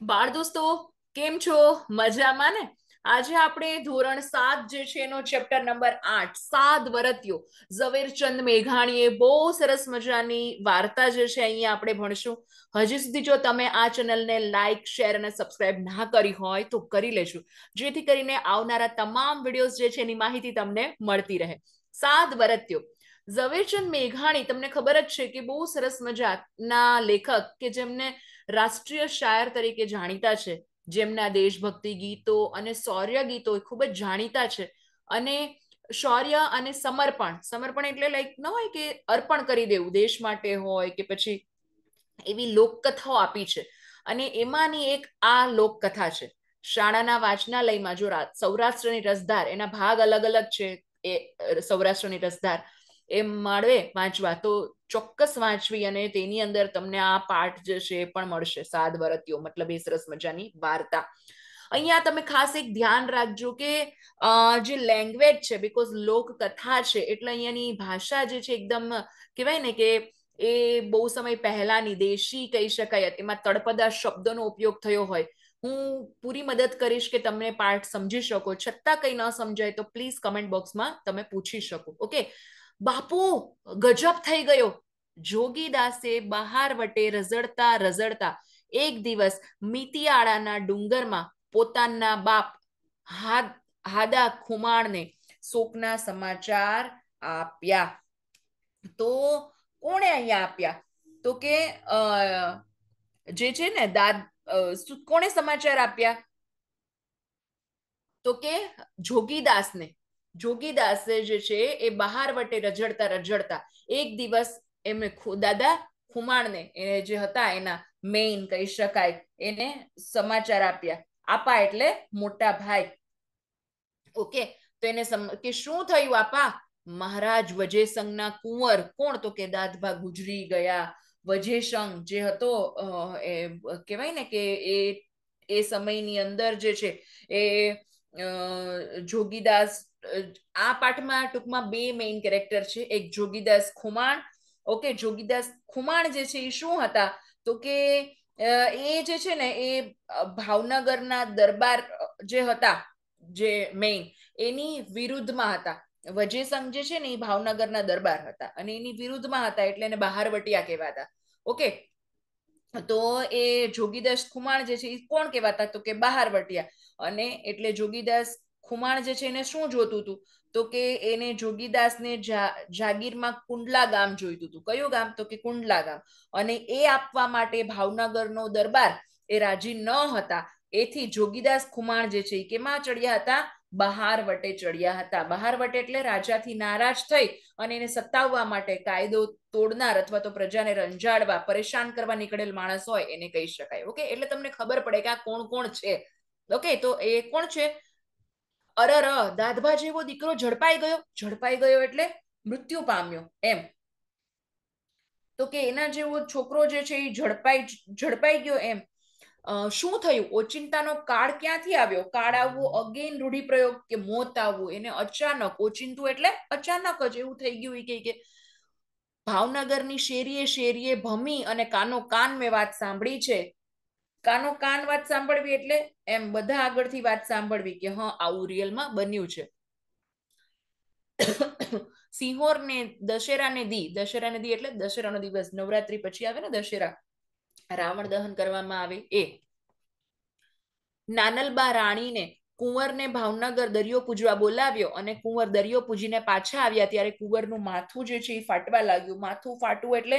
બાળ દોસ્તો કેમ છો મજામાં ને આજે આપણે ધોરણ સાત જે છે એનો ચેપ્ટર નંબર આઠ સાત વરતીઓ ઝવેરચંદ મેઘાણીએ બહુ સરસ મજાની વાર્તા જે છે અહીંયા આપણે ભણશું હજી સુધી જો તમે આ ચેનલને લાઇક શેર અને સબસ્ક્રાઇબ ના કરી હોય તો કરી લેજો જેથી કરીને આવનારા તમામ વિડીયોઝ જે છે એની માહિતી તમને મળતી રહે સાત વરત્યો ઝવેરચંદ મેઘાણી તમને ખબર જ છે કે બહુ સરસ મજાના લેખક કે જેમને રાષ્ટ્રીય શાયર તરીકે જાણીતા છે જેમના દેશભક્તિ ગીતો અને શૌર્ય ગીતો એ ખૂબ જ જાણીતા છે અને શૌર્ય અને સમર્પણ સમર્પણ એટલે લાઈક ન હોય કે અર્પણ કરી દેવું દેશ માટે હોય કે પછી એવી લોકકથાઓ આપી છે અને એમાંની એક આ લોકકથા છે શાળાના વાંચનાલયમાં જો સૌરાષ્ટ્રની રસધાર એના ભાગ અલગ અલગ છે એ સૌરાષ્ટ્રની રસધાર એ મળે વાંચવા તો ચોક્કસ વાંચવી અને તેની અંદર તમને આ પાઠ જે છે એ પણ મળશે સાત વરતીઓ મતલબ એ સરસ મજાની વાર્તા અહીંયા તમે ખાસ એક ધ્યાન રાખજો કે જે લેંગ્વેજ છે બિકોઝ લોકકથા છે એટલે અહીંયાની ભાષા જે છે એકદમ કહેવાય ને કે એ બહુ સમય પહેલાની દેશી કહી શકાય એમાં તડપદા શબ્દોનો ઉપયોગ થયો હોય હું પૂરી મદદ કરીશ કે તમને પાઠ સમજી શકો છતાં કંઈ ન સમજાય તો પ્લીઝ કમેન્ટ બોક્સમાં તમે પૂછી શકો ઓકે બાપુ ગજબ થઈ ગયો જોગીદાસે બહાર વટે રઝળતા રઝળતા એક દિવસ મિતિયાળાના ડુંગરમાં પોતાના બાપ હાદ હાદા ખુમાણને શોકના સમાચાર આપ્યા તો કોણે અહીંયા આપ્યા તો કે જે છે ને દાદ કોણે સમાચાર આપ્યા તો કે જોગીદાસને જોગીદાસે જે છે એ બહાર વટે રજડતા રજડતા એક દિવસ એમને દાદા ખુમાણને એ જે હતા એના મેઇન કહી શકાય એને સમાચાર આપ્યા આપા એટલે મોટા ભાઈ ઓકે તો એને કે શું થયું આપા મહારાજ વજેસંગના કુંવર કોણ તો કે દાદભા ગુજરી ગયા વજેસંગ જે હતો એ કહેવાય ને કે એ એ સમયની અંદર જે છે એ જોગીદાસ આ પાઠમાં ટૂંકમાં બે મેઇન કેરેક્ટર છે એક જોગીદાસ ખુમાણ ઓકે જોગીદાસ ખુમાણ જે છે એ શું હતા તો કે એ જે છે ને એ ભાવનગરના દરબાર જે હતા જે મેઇન એની વિરુદ્ધમાં હતા વજે જે છે ને એ ભાવનગરના દરબાર હતા અને એની વિરુદ્ધમાં હતા એટલે એને બહારવટિયા કહેવાતા ઓકે તો એ જોગીદાસ ખુમાણ જે છે એ કોણ કહેવાતા તો કે બહારવટિયા અને એટલે જોગીદાસ ખુમાણ જે છે એને શું જોતું હતું તો કે એને જોગીદાસને જાગીરમાં કુંડલા ગામ જોઈતું હતું કયું ગામ તો કે કુંડલા ગામ અને એ આપવા માટે ભાવનગરનો દરબાર એ રાજી ન હતા એથી જોગીદાસ ખુમાણ જે છે એ કેમાં ચડ્યા હતા બહાર વટે ચડ્યા હતા બહાર વટે એટલે રાજાથી નારાજ થઈ અને એને સત્તાવવા માટે કાયદો તોડનાર અથવા તો પ્રજાને રંજાડવા પરેશાન કરવા નીકળેલ માણસ હોય એને કહી શકાય ઓકે એટલે તમને ખબર પડે કે આ કોણ કોણ છે ઓકે તો એ કોણ છે અરર દાદભા જેવો દીકરો ઝડપાઈ ગયો ઝડપાઈ ગયો એટલે મૃત્યુ પામ્યો એમ તો કે એના જેવો છોકરો જે છે એ ઝડપાઈ ઝડપાઈ ગયો એમ શું થયું ઓચિંતાનો કાળ ક્યાંથી આવ્યો કાળ આવવો અગેન રૂઢિપ્રયોગ કે મોત આવવું એને અચાનક ઓચિંતું એટલે અચાનક જ એવું થઈ ગયું કે કે ભાવનગરની શેરીએ શેરીએ ભમી અને કાનો કાન મેં વાત સાંભળી છે કાનો કાન વાત સાંભળવી એટલે એમ બધા આગળથી વાત સાંભળવી કે હા આવું રિયલમાં બન્યું છે સિંહોરને દશેરાને દી દશેરાને દી એટલે દશેરાનો દિવસ નવરાત્રી પછી આવે ને દશેરા રાવણ દહન કરવામાં આવે એ નાનલબા રાણીને કુંવરને ભાવનગર દરિયો પૂજવા બોલાવ્યો અને કુંવર દરિયો પૂજીને પાછા આવ્યા ત્યારે કુંવરનું માથું જે છે એ ફાટવા લાગ્યું માથું ફાટવું એટલે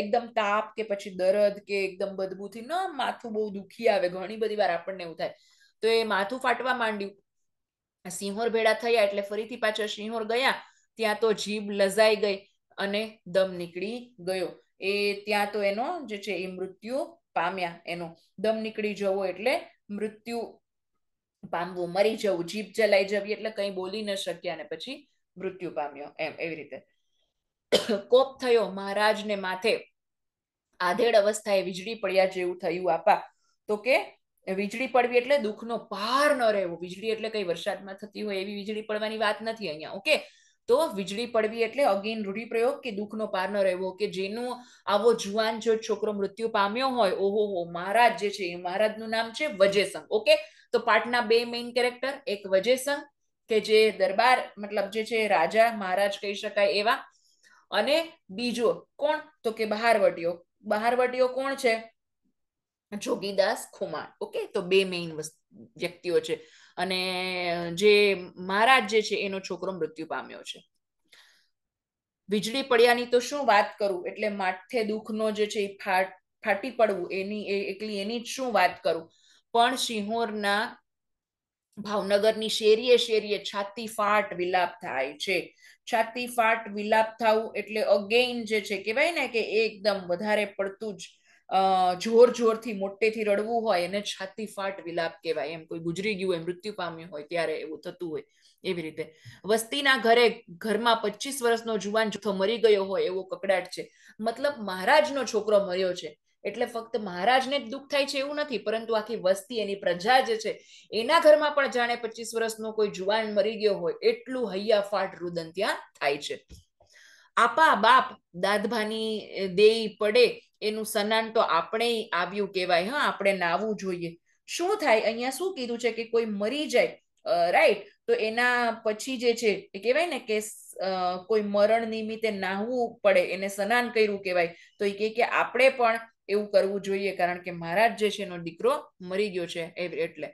એકદમ તાપ કે પછી દર્દ કે એકદમ બદબૂથી ન માથું બહુ દુખી આવે ઘણી બધી વાર આપણને એવું થાય તો એ માથું ફાટવા માંડ્યું સિંહોર ભેડા થયા એટલે ફરીથી પાછા સિંહોર ગયા ત્યાં તો જીભ લઝાઈ ગઈ અને દમ નીકળી ગયો એ ત્યાં તો એનો જે છે એ મૃત્યુ પામ્યા એનો દમ નીકળી જવો એટલે મૃત્યુ પામવું મરી જવું જીભ જલાઈ જવી એટલે કંઈ બોલી ન શક્યા ને પછી મૃત્યુ પામ્યો એમ એવી રીતે કોપ થયો મહારાજને માથે આધેડ અવસ્થાએ વીજળી પડ્યા જેવું થયું આપા તો કે વીજળી પડવી એટલે દુઃખનો પાર ન રહેવો વીજળી એટલે કઈ વરસાદમાં થતી હોય એવી વીજળી પડવાની વાત નથી અહીંયા ઓકે તો વીજળી પડવી એટલે અગેન રૂઢિપ્રયોગ કે દુઃખનો પાર ન રહેવો કે જેનું આવો જુવાન જો છોકરો મૃત્યુ પામ્યો હોય ઓહો હો મહારાજ જે છે એ મહારાજનું નામ છે વજેસંગ ઓકે તો પાર્ટના બે મેઇન કેરેક્ટર એક વજેસંગ કે જે દરબાર મતલબ જે છે રાજા મહારાજ કહી શકાય એવા અને બીજો કોણ તો કે બહારવટીઓ બહારવટીઓ કોણ છે જોગીદાસ ખુમાર ઓકે તો બે મેઇન વ્યક્તિઓ છે અને જે મહારાજ જે છે એનો છોકરો મૃત્યુ પામ્યો છે વીજળી પડ્યાની તો શું વાત કરું એટલે માથે દુઃખનો જે છે એ ફાટી પડવું એની એકલી એની જ શું વાત કરું પણ સિંહોરના ભાવનગરની શેરીએ શેરીએ છાતી ફાટ વિલાપ થાય છે છાતી ફાટ વિલાપ થવું એટલે અગેઇન જે છે કહેવાય ને કે એકદમ વધારે પડતું જ જોર જોરથી મોટેથી રડવું હોય એને છાતી ફાટ વિલાપ કહેવાય એમ કોઈ ગુજરી ગયું હોય મૃત્યુ પામ્યું હોય ત્યારે એવું થતું હોય એવી રીતે વસ્તીના ઘરે ઘરમાં પચીસ વર્ષનો જુવાન જૂથો મરી ગયો હોય એવો કકડાટ છે મતલબ મહારાજનો છોકરો મર્યો છે એટલે ફક્ત મહારાજને જ દુઃખ થાય છે એવું નથી પરંતુ આખી વસ્તી એની પ્રજા જે છે એના ઘરમાં પણ જાણે પચીસ વર્ષનો કોઈ જુવાન મરી ગયો હોય એટલું હૈયાફાટ રુદન ત્યાં થાય છે આપા બાપ દાદભાની દેઈ પડે એનું સન્નાન તો આપણે આવ્યું કહેવાય હા આપણે નાવું જોઈએ શું થાય અહીંયા શું કીધું છે કે કોઈ મરી જાય રાઈટ તો એના પછી જે છે એ કહેવાય ને કે કોઈ મરણ નિમિત્તે નાહવું પડે એને સ્નાન કર્યું કહેવાય તો એ કે આપણે પણ એવું કરવું જોઈએ કારણ કે મહારાજ જે છે એનો દીકરો મરી ગયો છે એટલે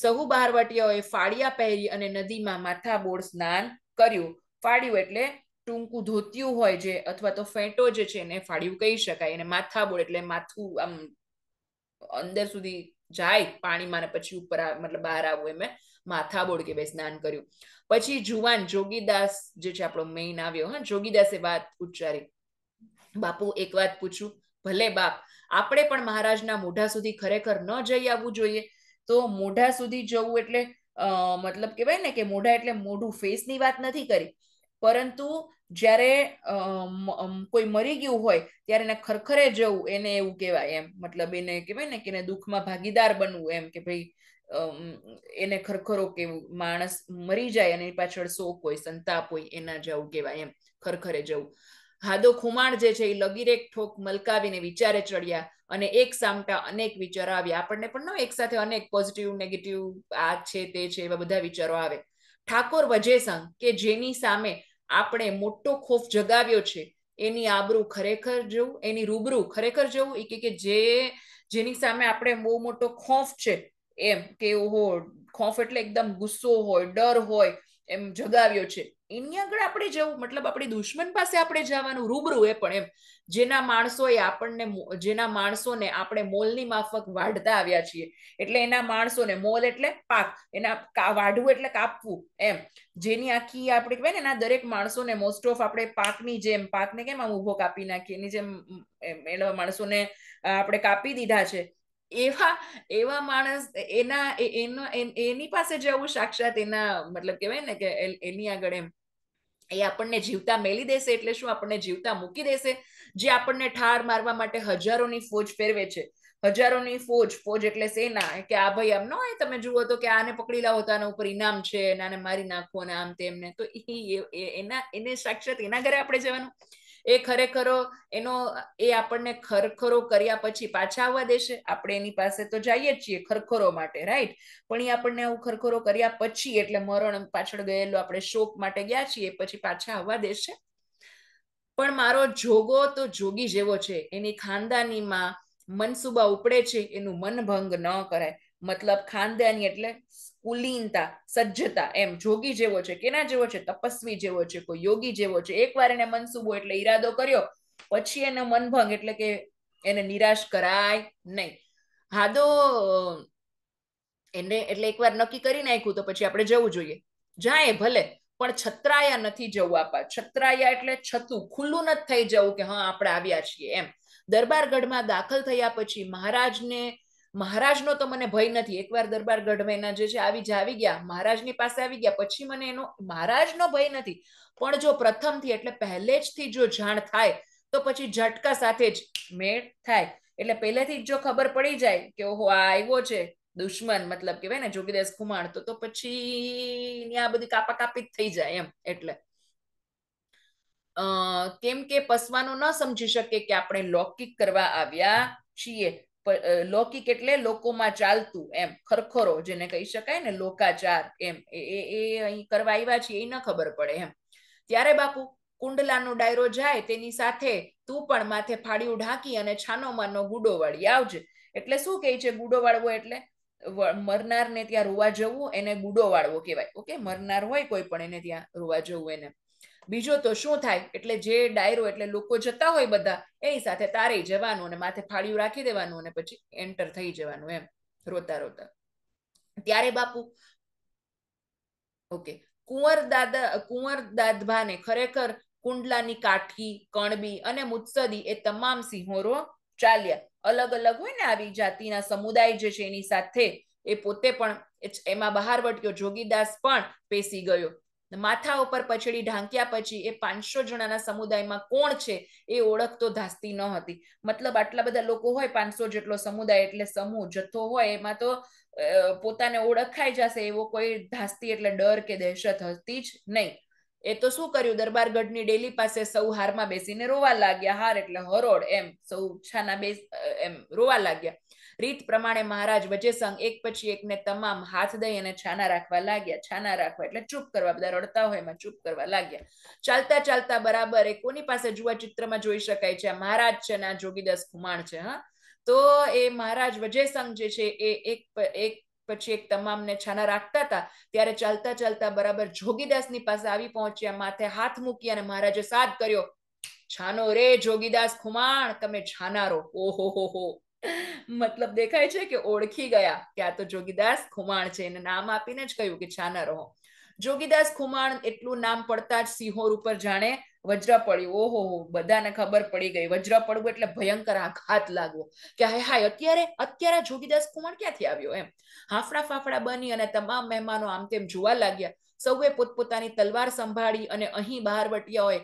સહુ બહારવાટિયાઓએ ફાળિયા પહેરી અને નદીમાં માથાબોળ સ્નાન કર્યું ફાળ્યું એટલે ટૂંકું ધોતિયું હોય જે અથવા તો ફેંટો જે છે એને ફાળ્યું કહી શકાય અને માથાબોળ એટલે માથું આમ અંદર સુધી જાય પાણીમાં ને પછી ઉપર મતલબ બહાર આવવું એમ માથાબોળ કે ભાઈ સ્નાન કર્યું પછી જુવાન જોગીદાસ જે છે આપણો મેઇન આવ્યો હા જોગીદાસે વાત ઉચ્ચારી બાપુ એક વાત પૂછું ભલે બાપ આપણે પણ મહારાજના મોઢા સુધી ખરેખર ન જઈ આવવું જોઈએ તો મોઢા સુધી જવું એટલે મતલબ કહેવાય ને કે મોઢા એટલે મોઢું ફેસની વાત નથી કરી પરંતુ જ્યારે કોઈ મરી ગયું હોય ત્યારે એને ખરખરે જવું એને એવું કહેવાય એમ મતલબ એને કહેવાય ને કે એને દુઃખમાં ભાગીદાર બનવું એમ કે ભાઈ એને ખરખરો કેવું માણસ મરી જાય અને પાછળ શોક હોય સંતાપ હોય એના જવું કહેવાય એમ ખરખરે જવું ભાદો ખુમાણ જે છે એ લગીરેક ઠોક મલકાવીને વિચારે ચડ્યા અને એક સામટા અનેક વિચારો આવ્યા આપણને પણ ન એક સાથે અનેક પોઝિટિવ નેગેટિવ આ છે તે છે એવા બધા વિચારો આવે ઠાકોર વજેસંગ કે જેની સામે આપણે મોટો ખોફ જગાવ્યો છે એની આબરૂ ખરેખર જવું એની રૂબરૂ ખરેખર જવું એ કે જે જેની સામે આપણે બહુ મોટો ખોફ છે એમ કે ઓહો ખોફ એટલે એકદમ ગુસ્સો હોય ડર હોય એમ જગાવ્યો છે એની આગળ આપણે જવું મતલબ આપણે દુશ્મન પાસે આપણે જવાનું રૂબરૂ એ પણ એમ જેના માણસોએ આપણને જેના માણસોને આપણે મોલની માફક વાઢતા આવ્યા છીએ એટલે એના માણસોને મોલ એટલે પાક એના વાઢવું એટલે કાપવું એમ જેની આખી આપણે કહેવાય ને એના દરેક માણસોને મોસ્ટ ઓફ આપણે પાકની જેમ પાકને કેમ આમ ઊભો કાપી નાખીએ એની જેમ એના માણસોને આપણે કાપી દીધા છે એવા એવા માણસ એના એનો એની પાસે જવું સાક્ષાત એના મતલબ કહેવાય ને કે એની આગળ એમ એ આપણને જીવતા મેલી દેશે એટલે શું આપણને જીવતા મૂકી દેશે જે આપણને ઠાર મારવા માટે હજારોની ફોજ ફેરવે છે હજારોની ફોજ ફોજ એટલે સેના કે આ ભાઈ આમ નો હોય તમે જુઓ તો કે આને પકડી લાવો તો આના ઉપર ઇનામ છે અને આને મારી નાખવો અને આમ તેમને તો એના એને સાક્ષાત એના ઘરે આપણે જવાનું એ ખરેખર એનો એ આપણને ખરખરો કર્યા પછી પાછા આવવા દેશે આપણે એની પાસે તો જઈએ જ છીએ ખરખરો માટે રાઈટ પણ એ આપણને આવું ખરખરો કર્યા પછી એટલે મરણ પાછળ ગયેલો આપણે શોક માટે ગયા છીએ પછી પાછા આવવા દેશે પણ મારો જોગો તો જોગી જેવો છે એની ખાનદાનીમાં મનસુબા ઉપડે છે એનું મનભંગ ન કરાય મતલબ ખાનદાની એટલે કુલીનતા સજ્જતા એમ જોગી જેવો છે કેના જેવો છે તપસ્વી જેવો છે કોઈ યોગી જેવો છે એકવાર એને મનસુબો એટલે ઈરાદો કર્યો પછી એને મનભંગ એટલે કે એને નિરાશ કરાય નહીં હાદો એને એટલે એકવાર નક્કી કરી નાખ્યું તો પછી આપણે જવું જોઈએ જાય ભલે પણ છત્રાયા નથી જવું આપા છત્રાયા એટલે છતું ખુલ્લું નથી થઈ જવું કે હા આપણે આવ્યા છીએ એમ દરબારગઢમાં દાખલ થયા પછી મહારાજને મહારાજનો તો મને ભય નથી એકવાર દરબાર ગઢવાના જે છે આવી આવી ગયા મહારાજની પાસે આવી ગયા પછી મને એનો મહારાજનો ભય નથી પણ જો પ્રથમથી એટલે પહેલે જથી જો જાણ થાય તો પછી ઝટકા સાથે જ મેળ થાય એટલે પહેલેથી જ જો ખબર પડી જાય કે ઓહો આ આવ્યો છે દુશ્મન મતલબ કેવાય ને જોગીદાસ ખુમાણ તો તો પછી ત્યાં બધી કાપા કાપી થઈ જાય એમ એટલે કેમ કે પસવાનું ન સમજી શકે કે આપણે લૌકિક કરવા આવ્યા છીએ લૌકિક એટલે લોકોમાં ચાલતું એમ ખરખરો જેને કહી શકાય ને લોકાચાર એમ એ એ અહીં કરવા આવ્યા છીએ એ ન ખબર પડે એમ ત્યારે બાપુ કુંડલાનો ડાયરો જાય તેની સાથે તું પણ માથે ફાળિયું ઢાંકી અને છાનોમાનો ગુડો વાળી આવજે એટલે શું કહે છે ગુડો વાળવો એટલે મરનારને ત્યાં રોવા જવું એને ગુડો વાળવો કહેવાય ઓકે મરનાર હોય કોઈ પણ એને ત્યાં રોવા જવું એને બીજો તો શું થાય એટલે જે ડાયરો એટલે લોકો જતા હોય બધા એ સાથે તારે જવાનું અને માથે ફાળિયું રાખી દેવાનું અને પછી એન્ટર થઈ જવાનું એમ રોતા રોતા ત્યારે બાપુ ઓકે કુંવર દાદા કુંવર દાદભાને ખરેખર કુંડલાની કાઠી કણબી અને મુત્સદી એ તમામ સિંહોરો ચાલ્યા અલગ અલગ હોય ને આવી જાતિના સમુદાય જે છે એની સાથે એ પોતે પણ એમાં બહાર વટ્યો જોગીદાસ પણ પેસી ગયો માથા ઉપર પછડી ઢાંક્યા પછી એ પાંચસો જણાના સમુદાયમાં કોણ છે એ ઓળખ તો ધાસતી ન હતી મતલબ આટલા બધા લોકો હોય પાંચસો જેટલો સમુદાય એટલે સમૂહ જથ્થો હોય એમાં તો પોતાને ઓળખાઈ જશે એવો કોઈ ધાસતી એટલે ડર કે દહેશત હતી જ નહીં એ તો શું કર્યું દરબારગઢની ડેલી પાસે સૌ હારમાં બેસીને રોવા લાગ્યા હાર એટલે હરોળ એમ સૌ છાના બેસ એમ રોવા લાગ્યા રીત પ્રમાણે મહારાજ વચેસંગ એક પછી એકને તમામ હાથ દઈ અને છાના રાખવા લાગ્યા છાના રાખવા એટલે ચૂપ કરવા બધા રડતા હોય એમાં ચૂપ કરવા લાગ્યા ચાલતા ચાલતા બરાબર એ કોની પાસે જુવા ચિત્રમાં જોઈ શકાય છે મહારાજ છે ને જોગીદાસ કુમાર છે હા તો એ મહારાજ વજયસંગ જે છે એ એક એક પછી એક તમામને છાના રાખતા હતા ત્યારે ચાલતા ચાલતા બરાબર જોગીદાસની પાસે આવી પહોંચ્યા માથે હાથ મૂકી અને મહારાજે સાથ કર્યો છાનો રે જોગીદાસ ખુમાણ તમે છાનારો ઓહો હો હો મતલબ દેખાય છે કે ઓળખી ગયા કે આ તો જોગીદાસ ખુમાણ છે એને નામ આપીને જ કહ્યું કે છાના રહો જોગીદાસ ખુમાણ એટલું નામ પડતા જ સિંહોર ઉપર જાણે વજ્ર પડ્યું ઓહો હો બધાને ખબર પડી ગઈ વજ્ર પડવું એટલે ભયંકર આઘાત લાગવો કે હાય હાય અત્યારે અત્યારે જોગીદાસ ખુમાણ ક્યાંથી આવ્યો એમ હાફડા ફાફડા બની અને તમામ મહેમાનો આમ તેમ જોવા લાગ્યા સૌએ પોતપોતાની તલવાર સંભાળી અને અહીં બહાર બહારવટિયાઓએ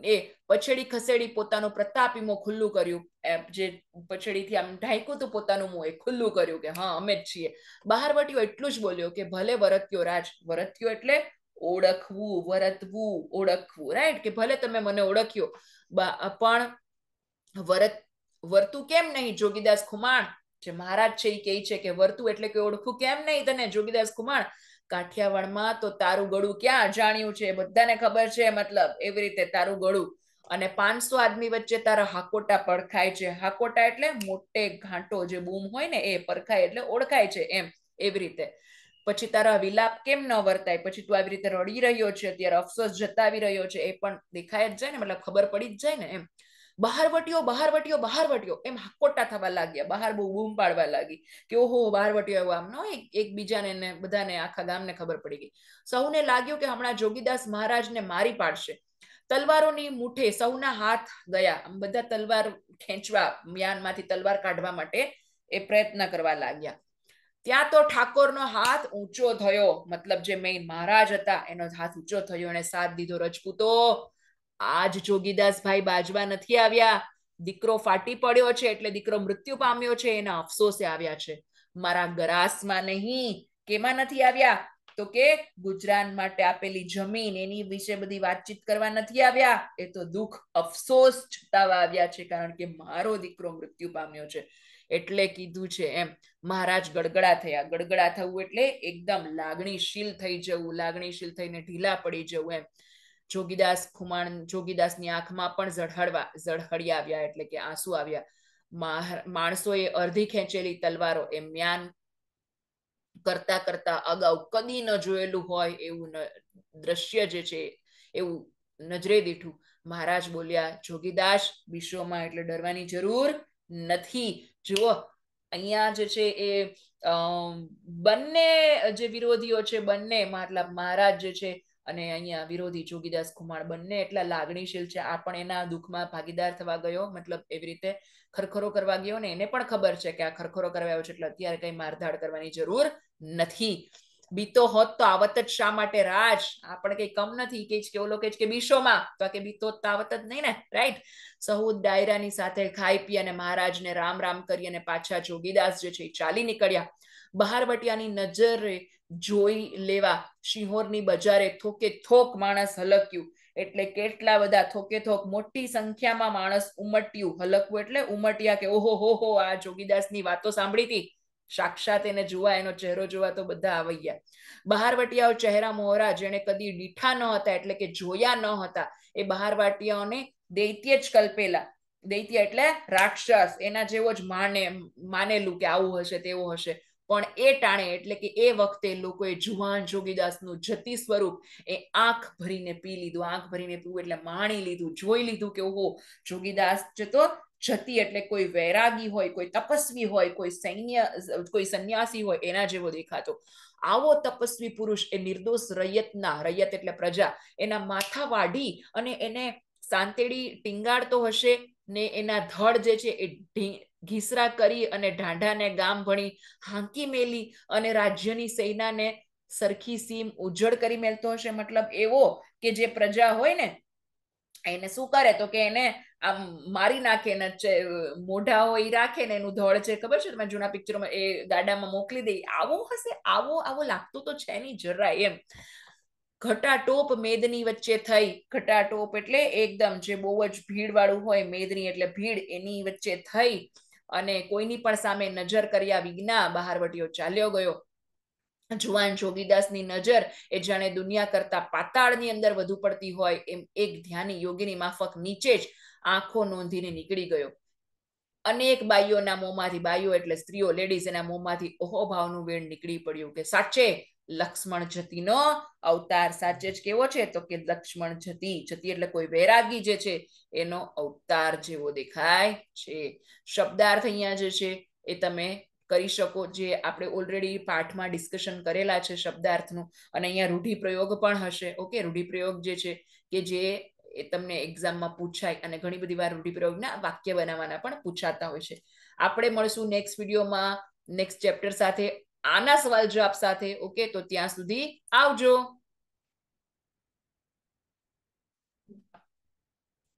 એ પછેડી ખસેડી પોતાનો પ્રતાપીમો ખુલ્લું કર્યું જે પછેડીથી આમ ઢાંક્યું તો પોતાનું મોં એ ખુલ્લું કર્યું કે હા અમે જ છીએ બહાર બહારવટીઓ એટલું જ બોલ્યો કે ભલે વરત્યો રાજ વરત્યો એટલે ઓળખવું વરતવું ઓળખવું રાઈટ કે ભલે તમે મને ઓળખ્યો પણ વરત વર્તું કેમ નહીં જોગીદાસ ખુમાણ જે મહારાજ છે એ કહે છે કે વર્તું એટલે કે ઓળખું કેમ નહીં તને જોગીદાસ ખુમાણ કાઠિયાવાડમાં તો તારું ગળું ક્યાં અજાણ્યું છે બધાને ખબર છે મતલબ એવી રીતે તારું ગળું અને પાંચસો આદમી વચ્ચે તારા હાકોટા પડખાય છે હાકોટા એટલે મોટે ઘાંટો જે બૂમ હોય ને એ પરખાય એટલે ઓળખાય છે એમ એવી રીતે પછી તારા વિલાપ કેમ ન વર્તાય પછી તું આવી રીતે રડી રહ્યો છે અત્યારે અફસોસ જતાવી રહ્યો છે એ પણ દેખાય જ જાય ને મતલબ ખબર પડી જ જાય ને એમ બહાર બહારવટીઓ બહાર બહારવટીઓ એમ હાકોટા થવા લાગ્યા બહાર બહુ બૂમ પાડવા લાગી કે ઓહો બહારવટીઓ એવું આમ ન એકબીજાને ને બધાને આખા ગામને ખબર પડી ગઈ સૌને લાગ્યું કે હમણાં જોગીદાસ મહારાજને મારી પાડશે તલવારોની મુઠે સૌના હાથ ગયા બધા તલવાર ખેંચવા મ્યાનમાંથી તલવાર કાઢવા માટે એ પ્રયત્ન કરવા લાગ્યા ત્યાં તો ઠાકોરનો હાથ ઊંચો થયો મતલબ જે મેઇન મહારાજ હતા એનો હાથ ઊંચો થયો એને સાથ દીધો રજપૂતો આજ જોગીદાસભાઈ બાજવા નથી આવ્યા દીકરો ફાટી પડ્યો છે એટલે દીકરો મૃત્યુ પામ્યો છે એના અફસોસે આવ્યા છે મારા ગરાસમાં નહીં કેમાં નથી આવ્યા તો કે ગુજરાન માટે આપેલી જમીન એની વિશે બધી વાતચીત કરવા નથી આવ્યા એ તો દુઃખ અફસોસ જતાવા આવ્યા છે કારણ કે મારો દીકરો મૃત્યુ પામ્યો છે એટલે કીધું છે એમ મહારાજ ગડગડા થયા ગડગડા થવું એટલે એકદમ લાગણીશીલ થઈ જવું લાગણીશીલ થઈને ઢીલા પડી જવું એમ જોગીદાસ ખુમાણ જોગીદાસની આંખમાં પણ ઝળહળવા ઝળહળી આવ્યા એટલે કે આંસુ આવ્યા માણસોએ અડધી ખેંચેલી તલવારો એ મ્યાન કરતા કરતા અગાઉ કદી ન જોયેલું હોય એવું દ્રશ્ય જે છે એવું નજરે દીઠું મહારાજ બોલ્યા જોગીદાસ વિશ્વમાં એટલે ડરવાની જરૂર નથી જુઓ અહીંયા જે છે એ બંને જે વિરોધીઓ છે બંને મતલબ મહારાજ જે છે અને અહીંયા વિરોધી જોગીદાસ ખુમાણ બંને એટલા લાગણીશીલ છે આ પણ એના દુઃખમાં ભાગીદાર થવા ગયો મતલબ એવી રીતે ખરખરો કરવા ગયો ને એને પણ ખબર છે કે આ ખરખરો કરવા આવ્યો છે એટલે અત્યારે કઈ મારધાડ કરવાની જરૂર નથી બીતો હોત તો આવત જ શા માટે રાજ આપણે કઈ કમ નથી કે કે ઓલો કે કે બીશોમાં તો કે બીતો તાવત જ નહીં ને રાઈટ સહુ ડાયરાની સાથે ખાઈ પી અને મહારાજને રામ રામ કરી અને પાછા જોગીદાસ જે છે એ ચાલી નીકળ્યા બહાર વટિયાની નજરે જોઈ લેવા શિહોરની બજારે થોકે થોક માણસ હલક્યું એટલે કેટલા બધા થોકે થોક મોટી સંખ્યામાં માણસ ઉમટ્યું હલકવું એટલે ઉમટ્યા કે ઓહો હો હો આ જોગીદાસની વાતો સાંભળી હતી સાક્ષાત એને જોવા એનો ચહેરો જોવા તો બધા આવી ગયા બહારવટિયાઓ ચહેરા મોહરા જેને કદી દીઠા ન હતા એટલે કે જોયા ન હતા એ બહારવાટિયાઓને દૈત્ય જ કલ્પેલા દૈત્ય એટલે રાક્ષસ એના જેવો જ માને માનેલું કે આવું હશે તેવું હશે પણ એ ટાણે એટલે કે એ વખતે લોકોએ જુવાન જોગીદાસનું જતી સ્વરૂપ એ આંખ ભરીને પી લીધું આંખ ભરીને પીવું એટલે માણી લીધું જોઈ લીધું કે ઓહો જોગીદાસ જતો જતી એટલે કોઈ વૈરાગી હોય કોઈ તપસ્વી હોય કોઈ સૈન્ય કોઈ સંન્યાસી હોય એના જેવો દેખાતો આવો તપસ્વી પુરુષ એ નિર્દોષ રૈયતના રૈયત એટલે પ્રજા એના માથા વાઢી અને એને સાંતેડી ટીંગાડતો હશે ને એના ધડ જે છે એ ઘીસરા કરી અને ઢાંઢાને ગામ ભણી હાંકી મેલી અને રાજ્યની સેનાને સરખી સીમ ઉજ્જળ કરી મેલતો હશે મતલબ એવો કે જે પ્રજા હોય ને એને શું કરે તો કે એને આમ મારી નાખે ને મોઢા હોય રાખે ને એનું ધડ છે ખબર છે તમે જૂના પિક્ચરમાં એ ગાડામાં મોકલી દઈ આવો હશે આવો આવો લાગતો તો છે નહીં જરાય એમ ઘટાટોપ મેદની વચ્ચે થઈ ઘટાટોપ એટલે એકદમ જે બહુ જ ભીડ વાળું હોય મેદની એટલે ભીડ એની વચ્ચે થઈ અને કોઈની પણ સામે નજર કર્યા વિજ્ઞા બહારવટીઓ ચાલ્યો ગયો જુવાન જોગીદાસની નજર એ જાણે દુનિયા કરતા પાતાળની અંદર વધુ પડતી હોય એમ એક ધ્યાની યોગીની માફક નીચે જ આંખો નોંધીને નીકળી ગયો અનેક બાઈઓના મોંમાંથી બાઈઓ એટલે સ્ત્રીઓ લેડીઝ એના મોંમાંથી ઓહો ભાવનું વેણ નીકળી પડ્યું કે સાચે લક્ષ્મણ જતીનો અવતાર સાચે જ કેવો છે તો કે લક્ષ્મણ જતી જતી એટલે કોઈ વૈરાગી જે છે એનો અવતાર જેવો દેખાય છે શબ્દાર્થ અહીંયા જે છે એ તમે કરી શકો જે આપણે ઓલરેડી પાઠમાં ડિસ્કશન કરેલા છે શબ્દાર્થનું અને અહીંયા રૂઢિપ્રયોગ પણ હશે ઓકે રૂઢિપ્રયોગ જે છે કે જે એ તમને એક્ઝામમાં પૂછાય અને ઘણી બધી વાર રૂઢિપ્રયોગના વાક્ય બનાવવાના પણ પૂછાતા હોય છે આપણે મળશું નેક્સ્ટ વિડીયોમાં નેક્સ્ટ ચેપ્ટર સાથે આના સવાલ જવાબ સાથે ઓકે તો ત્યાં સુધી આવજો